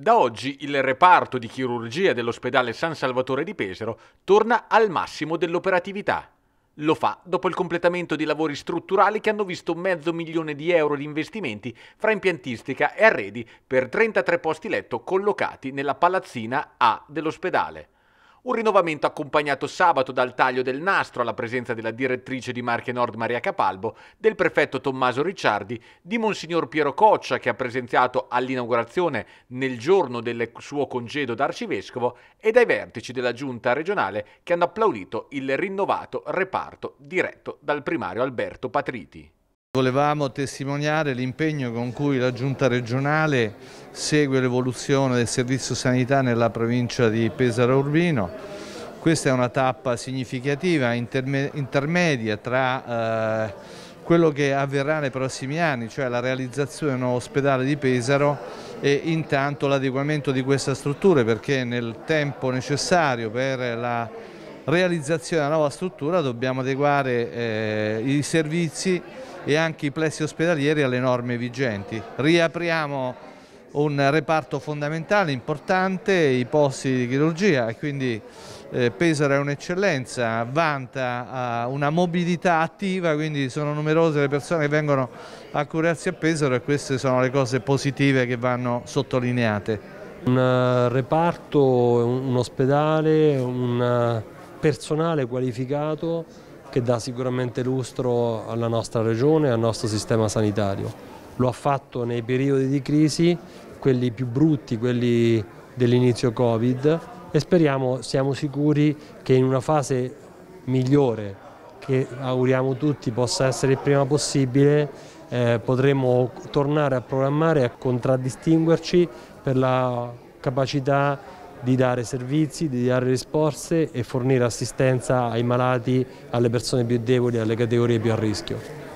Da oggi il reparto di chirurgia dell'ospedale San Salvatore di Pesaro torna al massimo dell'operatività. Lo fa dopo il completamento di lavori strutturali che hanno visto mezzo milione di euro di investimenti fra impiantistica e arredi per 33 posti letto collocati nella palazzina A dell'ospedale. Un rinnovamento accompagnato sabato dal taglio del nastro alla presenza della direttrice di Marche Nord Maria Capalbo, del prefetto Tommaso Ricciardi, di Monsignor Piero Coccia che ha presenziato all'inaugurazione nel giorno del suo congedo d'arcivescovo e dai vertici della giunta regionale che hanno applaudito il rinnovato reparto diretto dal primario Alberto Patriti. Volevamo testimoniare l'impegno con cui la Giunta regionale segue l'evoluzione del servizio sanità nella provincia di Pesaro Urbino. Questa è una tappa significativa, interme intermedia tra eh, quello che avverrà nei prossimi anni, cioè la realizzazione di un ospedale di Pesaro e intanto l'adeguamento di questa struttura perché nel tempo necessario per la realizzazione della nuova struttura dobbiamo adeguare eh, i servizi e anche i plessi ospedalieri alle norme vigenti. Riapriamo un reparto fondamentale, importante, i posti di chirurgia e quindi eh, Pesaro è un'eccellenza, vanta uh, una mobilità attiva, quindi sono numerose le persone che vengono a curarsi a Pesaro e queste sono le cose positive che vanno sottolineate. Un eh, reparto, un ospedale, un personale qualificato che dà sicuramente lustro alla nostra regione e al nostro sistema sanitario. Lo ha fatto nei periodi di crisi, quelli più brutti, quelli dell'inizio Covid e speriamo, siamo sicuri che in una fase migliore, che auguriamo tutti possa essere il prima possibile, eh, potremo tornare a programmare e a contraddistinguerci per la capacità di dare servizi, di dare risposte e fornire assistenza ai malati, alle persone più deboli, alle categorie più a rischio.